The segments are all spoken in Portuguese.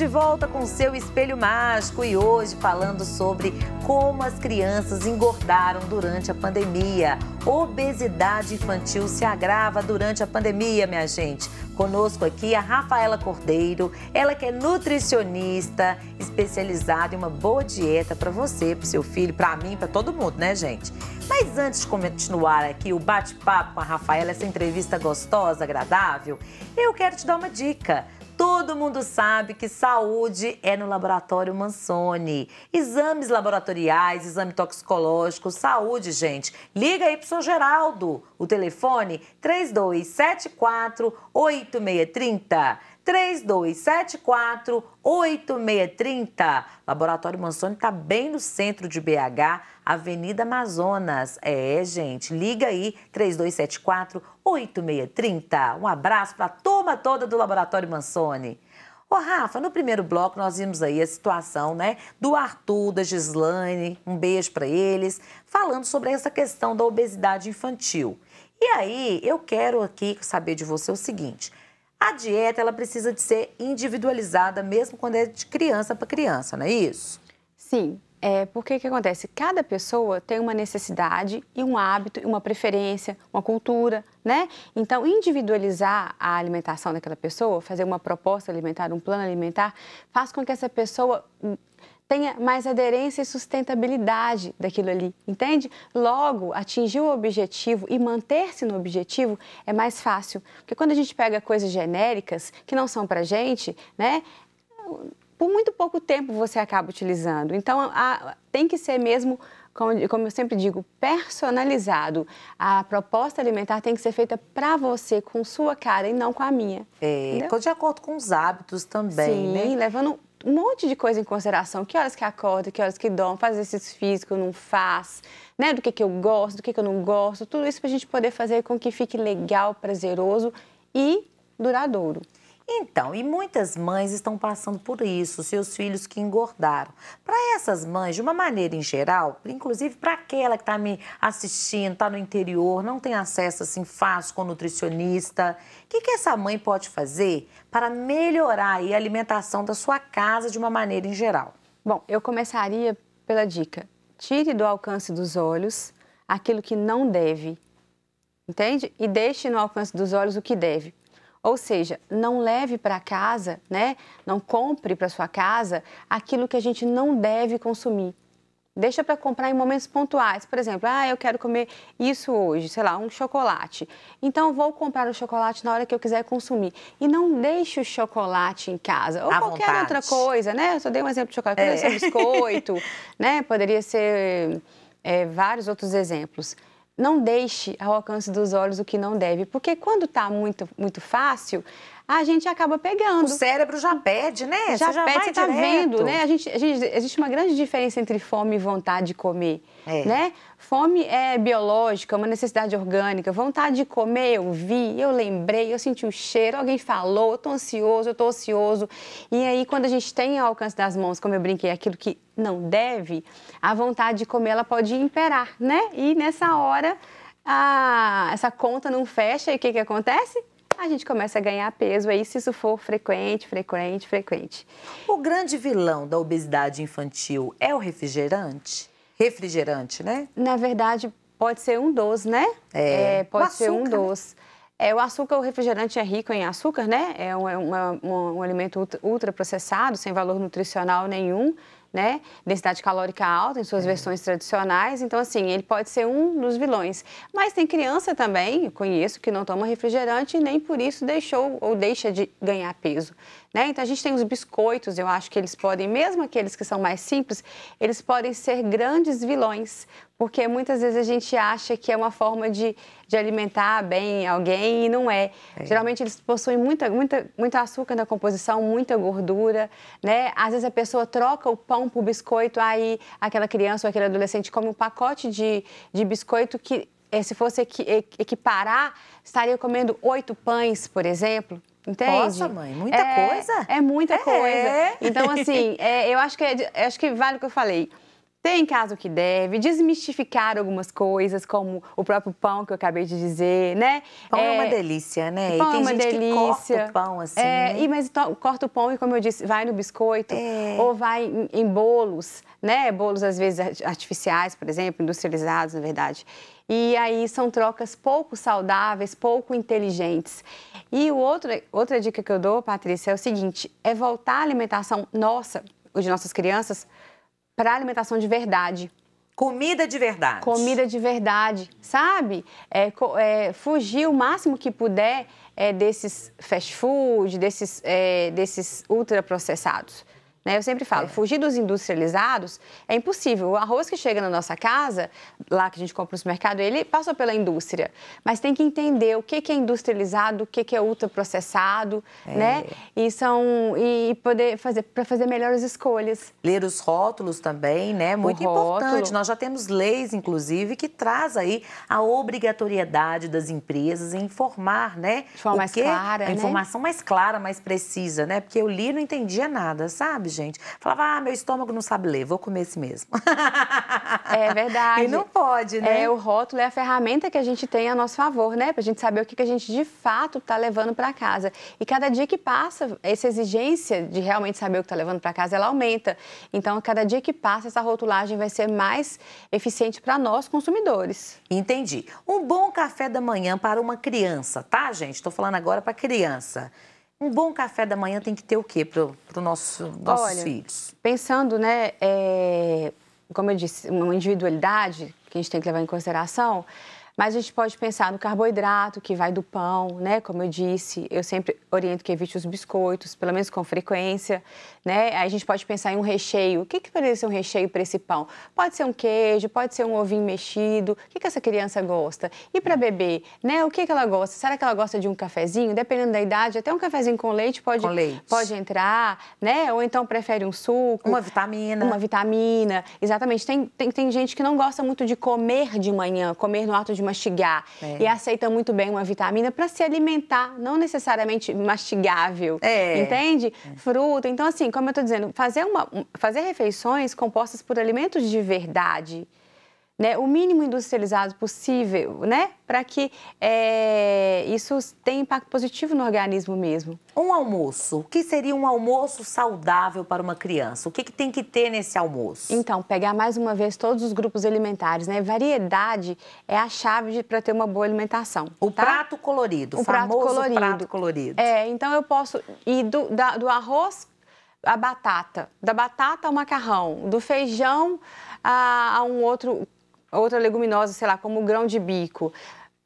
de volta com seu espelho mágico e hoje falando sobre como as crianças engordaram durante a pandemia. Obesidade infantil se agrava durante a pandemia, minha gente. Conosco aqui a Rafaela Cordeiro, ela que é nutricionista, especializada em uma boa dieta para você, para seu filho, para mim, para todo mundo, né, gente? Mas antes de continuar aqui o bate-papo com a Rafaela, essa entrevista gostosa, agradável, eu quero te dar uma dica. Todo mundo sabe que saúde é no laboratório Mansone. Exames laboratoriais, exame toxicológico, saúde, gente. Liga aí pro seu Geraldo. O telefone 3274 8630. 3274 8630. Laboratório Mansoni está bem no centro de BH, Avenida Amazonas. É, gente, liga aí 3274 8630. Um abraço para a turma toda do Laboratório Mansoni. Ô, Rafa, no primeiro bloco nós vimos aí a situação, né, do Arthur, da Gislaine, um beijo para eles, falando sobre essa questão da obesidade infantil. E aí, eu quero aqui saber de você o seguinte, a dieta ela precisa de ser individualizada, mesmo quando é de criança para criança, não é isso? Sim. É, porque o que acontece? Cada pessoa tem uma necessidade e um hábito, uma preferência, uma cultura, né? Então, individualizar a alimentação daquela pessoa, fazer uma proposta alimentar, um plano alimentar, faz com que essa pessoa tenha mais aderência e sustentabilidade daquilo ali, entende? Logo, atingir o objetivo e manter-se no objetivo é mais fácil, porque quando a gente pega coisas genéricas que não são para gente, né? Por muito pouco tempo você acaba utilizando. Então, a, tem que ser mesmo como, eu sempre digo, personalizado. A proposta alimentar tem que ser feita para você, com sua cara e não com a minha. É, de acordo com os hábitos também, Sim, né? levando um monte de coisa em consideração. Que horas que acorda, que horas que dorme, faz exercício físico, não faz, né? Do que, que eu gosto, do que, que eu não gosto. Tudo isso para a gente poder fazer com que fique legal, prazeroso e duradouro. Então, e muitas mães estão passando por isso, seus filhos que engordaram. Para essas mães, de uma maneira em geral, inclusive para aquela que está me assistindo, está no interior, não tem acesso assim fácil com nutricionista, o que, que essa mãe pode fazer para melhorar a alimentação da sua casa de uma maneira em geral? Bom, eu começaria pela dica: tire do alcance dos olhos aquilo que não deve, entende? E deixe no alcance dos olhos o que deve. Ou seja, não leve para casa, né? Não compre para sua casa aquilo que a gente não deve consumir. Deixa para comprar em momentos pontuais. Por exemplo, ah, eu quero comer isso hoje, sei lá, um chocolate. Então vou comprar o chocolate na hora que eu quiser consumir. E não deixe o chocolate em casa. Ou à qualquer vontade. outra coisa, né? Eu só dei um exemplo de chocolate. É. Poderia é. ser biscoito, né? Poderia ser é, vários outros exemplos não deixe ao alcance dos olhos o que não deve, porque quando está muito, muito fácil, a gente acaba pegando. O cérebro já pede, né? Já, perde, já pede, você tá direto. vendo, né? A gente, a gente, existe uma grande diferença entre fome e vontade de comer, é. né? Fome é biológica, uma necessidade orgânica. Vontade de comer, eu vi, eu lembrei, eu senti o cheiro, alguém falou, eu tô ansioso, eu tô ocioso. E aí, quando a gente tem ao alcance das mãos, como eu brinquei, aquilo que não deve, a vontade de comer, ela pode imperar, né? E nessa hora... essa conta não fecha e o que, que acontece? a gente começa a ganhar peso aí se isso for frequente, frequente, frequente. O grande vilão da obesidade infantil é o refrigerante? Refrigerante, né? Na verdade, pode ser um doce, né? É, é pode açúcar, ser um doce. Né? É, o açúcar, o refrigerante é rico em açúcar, né? É um, é uma, um, um alimento ultraprocessado, sem valor nutricional nenhum né? Densidade calórica alta em suas é. versões tradicionais. Então, assim, ele pode ser um dos vilões. Mas tem criança também, eu conheço, que não toma refrigerante e nem por isso deixou ou deixa de ganhar peso. Né? Então a gente tem os biscoitos, eu acho que eles podem, mesmo aqueles que são mais simples, eles podem ser grandes vilões, porque muitas vezes a gente acha que é uma forma de, de alimentar bem alguém e não é. é. Geralmente eles possuem muita, muita, muito açúcar na composição, muita gordura, né? Às vezes a pessoa troca o pão por biscoito, aí aquela criança ou aquele adolescente come um pacote de, de biscoito que eh, se fosse equiparar, estaria comendo oito pães, por exemplo. Entende? Nossa, mãe, muita é, coisa. É muita é. coisa. Então, assim, é, eu acho que, é acho que vale o que eu falei. Tem caso que deve, desmistificar algumas coisas, como o próprio pão que eu acabei de dizer, né? Pão é, é uma delícia, né? Pão e tem é uma gente delícia. que corta o pão assim. É, né? e, mas to, corta o pão e, como eu disse, vai no biscoito é. ou vai em, em bolos, né? Bolos, às vezes, artificiais, por exemplo, industrializados, na verdade. E aí são trocas pouco saudáveis, pouco inteligentes. E outra, outra dica que eu dou, Patrícia, é o seguinte: é voltar a alimentação nossa, de nossas crianças, para alimentação de verdade. Comida de verdade. Comida de verdade, sabe? É, é, fugir o máximo que puder é, desses fast food, desses, é, desses ultraprocessados. Né? Eu sempre falo, é. fugir dos industrializados é impossível. O arroz que chega na nossa casa, lá que a gente compra no supermercado, ele passa pela indústria. Mas tem que entender o que é industrializado, o que é ultraprocessado, é. né? E, são, e poder fazer, para fazer melhores escolhas. Ler os rótulos também, né? Muito importante. Nós já temos leis, inclusive, que traz aí a obrigatoriedade das empresas em informar, né? De forma o mais clara, A né? informação mais clara, mais precisa, né? Porque eu li e não entendia nada, sabe? gente. Falava, ah, meu estômago não sabe ler, vou comer esse mesmo. É verdade. e não pode, né? É, o rótulo é a ferramenta que a gente tem a nosso favor, né? Pra gente saber o que, que a gente de fato tá levando para casa. E cada dia que passa, essa exigência de realmente saber o que tá levando para casa, ela aumenta. Então, cada dia que passa, essa rotulagem vai ser mais eficiente para nós consumidores. Entendi. Um bom café da manhã para uma criança, tá, gente? Estou falando agora para criança. Um bom café da manhã tem que ter o quê para os nosso, nossos Olha, filhos? Pensando, né, é, como eu disse, uma individualidade que a gente tem que levar em consideração, mas a gente pode pensar no carboidrato, que vai do pão, né? Como eu disse, eu sempre oriento que evite os biscoitos, pelo menos com frequência, né? Aí a gente pode pensar em um recheio. O que, que poderia ser um recheio para esse pão? Pode ser um queijo, pode ser um ovinho mexido. O que, que essa criança gosta? E para beber, né? O que, que ela gosta? Será que ela gosta de um cafezinho? Dependendo da idade, até um cafezinho com leite pode, com leite. pode entrar, né? Ou então prefere um suco. Uma vitamina. Uma vitamina. Exatamente. Tem, tem, tem gente que não gosta muito de comer de manhã, comer no ato de manhã mastigar é. e aceitam muito bem uma vitamina para se alimentar, não necessariamente mastigável, é. entende? É. Fruta. Então, assim, como eu estou dizendo, fazer, uma, fazer refeições compostas por alimentos de verdade né, o mínimo industrializado possível, né, para que é, isso tenha impacto positivo no organismo mesmo. Um almoço, o que seria um almoço saudável para uma criança? O que, que tem que ter nesse almoço? Então, pegar mais uma vez todos os grupos alimentares, né? Variedade é a chave para ter uma boa alimentação. O tá? prato colorido, o famoso prato colorido. prato colorido. É, então eu posso ir do, da, do arroz a batata, da batata ao macarrão, do feijão a, a, um outro outra leguminosa, sei lá, como grão de bico,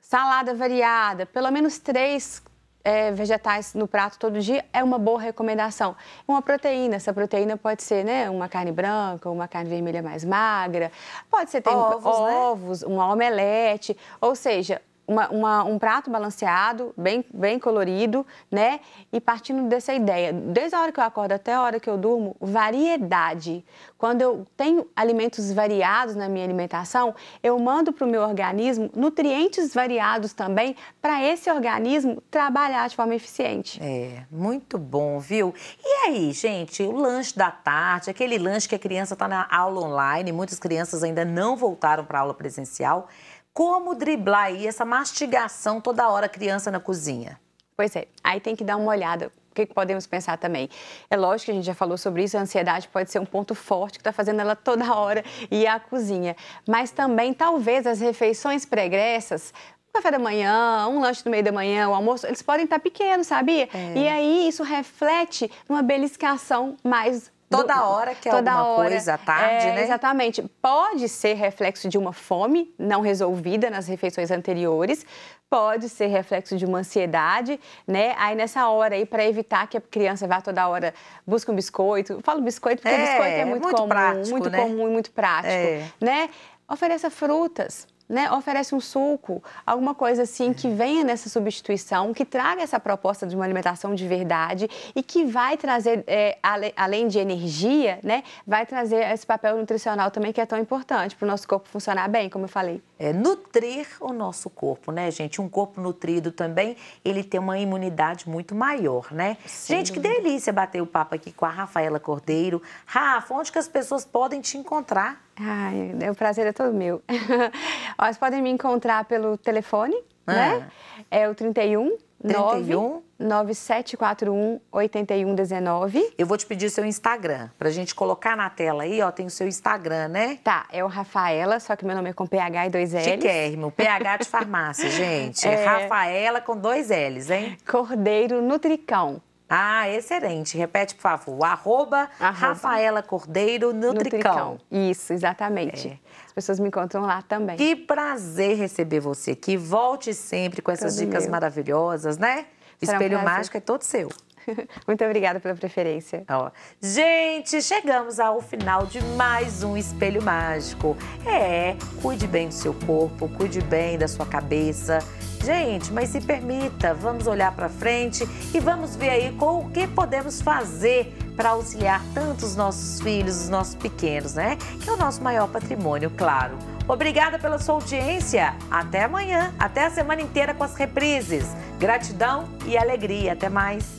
salada variada, pelo menos três é, vegetais no prato todo dia é uma boa recomendação. Uma proteína, essa proteína pode ser né, uma carne branca, uma carne vermelha mais magra, pode ser ter ovos, ovos né? uma omelete, ou seja, uma, uma, um prato balanceado, bem, bem colorido, né? E partindo dessa ideia, desde a hora que eu acordo até a hora que eu durmo, variedade. Quando eu tenho alimentos variados na minha alimentação, eu mando para o meu organismo nutrientes variados também, para esse organismo trabalhar de forma eficiente. É, muito bom, viu? E aí, gente, o lanche da tarde, aquele lanche que a criança está na aula online, muitas crianças ainda não voltaram para a aula presencial. Como driblar aí essa mastigação toda hora criança na cozinha? Pois é, aí tem que dar uma olhada o que podemos pensar também? É lógico que a gente já falou sobre isso, a ansiedade pode ser um ponto forte que está fazendo ela toda hora ir à cozinha. Mas também, talvez, as refeições pregressas um café da manhã, um lanche no meio da manhã, o um almoço, eles podem estar tá pequenos, sabia? É. E aí isso reflete numa beliscação mais Toda do, hora que é toda alguma hora, coisa à tarde, é, né? Exatamente. Pode ser reflexo de uma fome não resolvida nas refeições anteriores, pode ser reflexo de uma ansiedade, né? Aí nessa hora aí, para evitar que a criança vá toda hora, busca um biscoito. Eu falo biscoito porque é, biscoito é, é muito, muito comum, prático, muito né? comum e muito prático, é. né? Ofereça frutas, né, oferece um suco, alguma coisa assim que uhum. venha nessa substituição, que traga essa proposta de uma alimentação de verdade e que vai trazer, é, ale, além de energia, né, vai trazer esse papel nutricional também que é tão importante para o nosso corpo funcionar bem, como eu falei. É, nutrir o nosso corpo, né, gente? Um corpo nutrido também, ele tem uma imunidade muito maior, né? Sim. Gente, que delícia bater o papo aqui com a Rafaela Cordeiro. Rafa, onde que as pessoas podem te encontrar? Ai, o prazer é todo meu. Vocês podem me encontrar pelo telefone, ah. né? É o 31 31 9741 8119. Eu vou te pedir o seu Instagram, pra gente colocar na tela aí, ó, tem o seu Instagram, né? Tá, é o Rafaela, só que meu nome é com PH e dois L's. Chiquérrimo, PH de farmácia, gente. É, é. Rafaela com dois L's, hein? Cordeiro Nutricão. Ah, excelente. Repete, por favor. Arroba, arroba. Rafaela Cordeiro Nutricão. Nutricão. Isso, exatamente. É. As pessoas me encontram lá também. Que prazer receber você aqui. Volte sempre com essas todo dicas meu. maravilhosas, né? Será Espelho um Mágico é todo seu. Muito obrigada pela preferência. Tá ó. Gente, chegamos ao final de mais um Espelho Mágico. É, cuide bem do seu corpo, cuide bem da sua cabeça. Gente, mas se permita, vamos olhar para frente e vamos ver aí com o que podemos fazer para auxiliar tanto os nossos filhos, os nossos pequenos, né? Que é o nosso maior patrimônio, claro. Obrigada pela sua audiência. Até amanhã, até a semana inteira com as reprises. Gratidão e alegria. Até mais.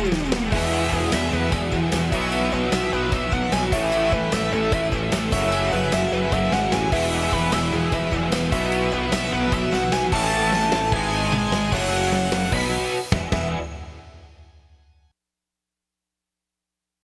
Bye.